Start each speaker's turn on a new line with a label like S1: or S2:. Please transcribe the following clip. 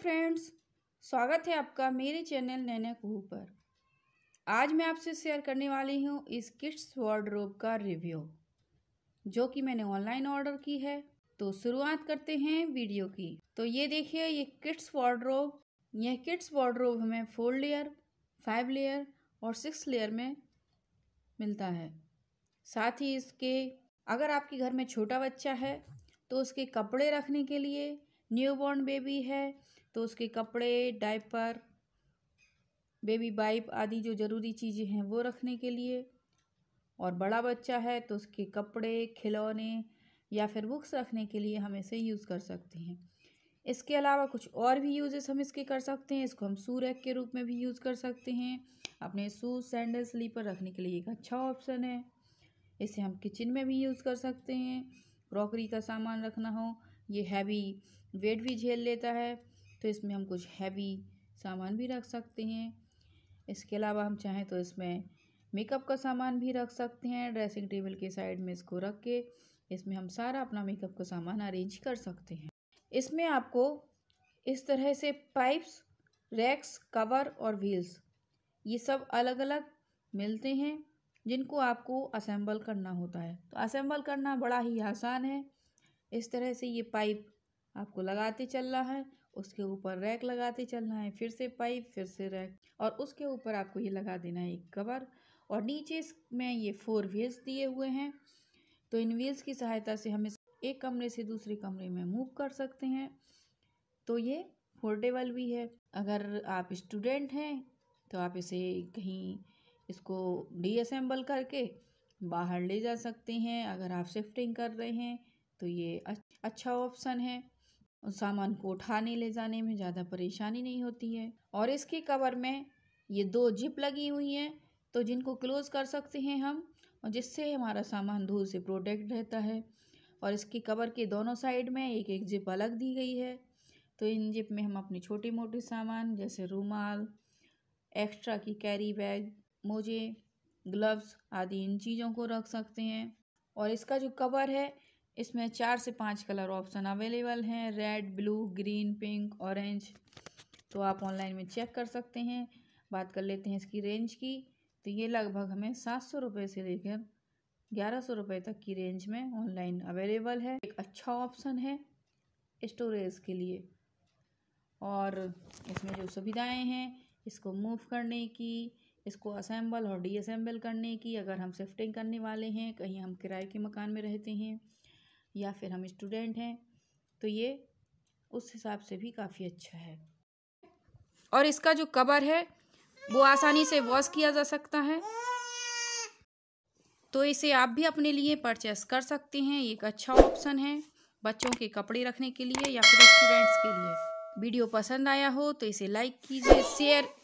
S1: friends स्वागत है आपका मेरे चैनल नैना कुहू पर आज मैं आपसे शेयर करने वाली हूँ इस किट्स वार्डरोब का रिव्यू जो कि मैंने ऑनलाइन ऑर्डर की है तो शुरुआत करते हैं वीडियो की तो ये देखिए ये किट्स वार्डरोब यह किट्स वार्डरोब हमें फोर लेयर फाइव लेयर और सिक्स लेयर में मिलता है साथ ही इसके अगर आपके घर में छोटा बच्चा है तो उसके कपड़े रखने के लिए बॉर्न बेबी है तो उसके कपड़े डायपर बेबी बाइप आदि जो ज़रूरी चीज़ें हैं वो रखने के लिए और बड़ा बच्चा है तो उसके कपड़े खिलौने या फिर बुक्स रखने के लिए हम इसे यूज़ कर सकते हैं इसके अलावा कुछ और भी यूजेस हम इसके कर सकते हैं इसको हम सू रैक के रूप में भी यूज़ कर सकते हैं अपने सू सैंडल स्लीपर रखने के लिए एक अच्छा ऑप्शन है इसे हम किचन में भी यूज़ कर सकते हैं क्रॉकरी का सामान रखना हो ये हैवी वेट भी झेल लेता है तो इसमें हम कुछ हैवी सामान भी रख सकते हैं इसके अलावा हम चाहें तो इसमें मेकअप का सामान भी रख सकते हैं ड्रेसिंग टेबल के साइड में इसको रख के इसमें हम सारा अपना मेकअप का सामान अरेंज कर सकते हैं इसमें आपको इस तरह से पाइप्स रैक्स कवर और व्हील्स ये सब अलग अलग मिलते हैं जिनको आपको असेंबल करना होता है तो असेंबल करना बड़ा ही आसान है इस तरह से ये पाइप आपको लगाते चलना है उसके ऊपर रैक लगाते चलना है फिर से पाइप फिर से रैक और उसके ऊपर आपको ये लगा देना है एक कवर और नीचे में ये फोर व्हील्स दिए हुए हैं तो इन व्हील्स की सहायता से हम एक कमरे से दूसरे कमरे में मूव कर सकते हैं तो ये फोल्डेबल भी है अगर आप स्टूडेंट हैं तो आप इसे कहीं इसको डीअसेंबल करके बाहर ले जा सकते हैं अगर आप शिफ्टिंग कर रहे हैं तो ये अच्छा ऑप्शन है सामान को उठाने ले जाने में ज़्यादा परेशानी नहीं होती है और इसके कवर में ये दो जिप लगी हुई हैं तो जिनको क्लोज़ कर सकते हैं हम और जिससे हमारा सामान धूल से प्रोटेक्ट रहता है और इसके कवर के दोनों साइड में एक एक जिप अलग दी गई है तो इन जिप में हम अपने छोटे मोटे सामान जैसे रूमाल एक्स्ट्रा की कैरी बैग मोजे ग्लव्स आदि इन चीज़ों को रख सकते हैं और इसका जो कवर है इसमें चार से पाँच कलर ऑप्शन अवेलेबल हैं red blue green pink orange तो आप ऑनलाइन में चेक कर सकते हैं बात कर लेते हैं इसकी रेंज की तो ये लगभग हमें सात सौ रुपये से लेकर ग्यारह सौ रुपये तक की रेंज में ऑनलाइन अवेलेबल है एक अच्छा ऑप्शन है स्टोरेज के लिए और इसमें जो सुविधाएँ हैं इसको मूव करने की इसको असेंबल और डीअसेंबल करने की अगर हम शिफ्टिंग करने वाले हैं कहीं हम किराए के मकान में रहते हैं या फिर हम स्टूडेंट हैं तो ये उस हिसाब से भी काफ़ी अच्छा है और इसका जो कवर है वो आसानी से वॉश किया जा सकता है तो इसे आप भी अपने लिए परचेस कर सकते हैं एक अच्छा ऑप्शन है बच्चों के कपड़े रखने के लिए या फिर स्टूडेंट्स के लिए वीडियो पसंद आया हो तो इसे लाइक कीजिए शेयर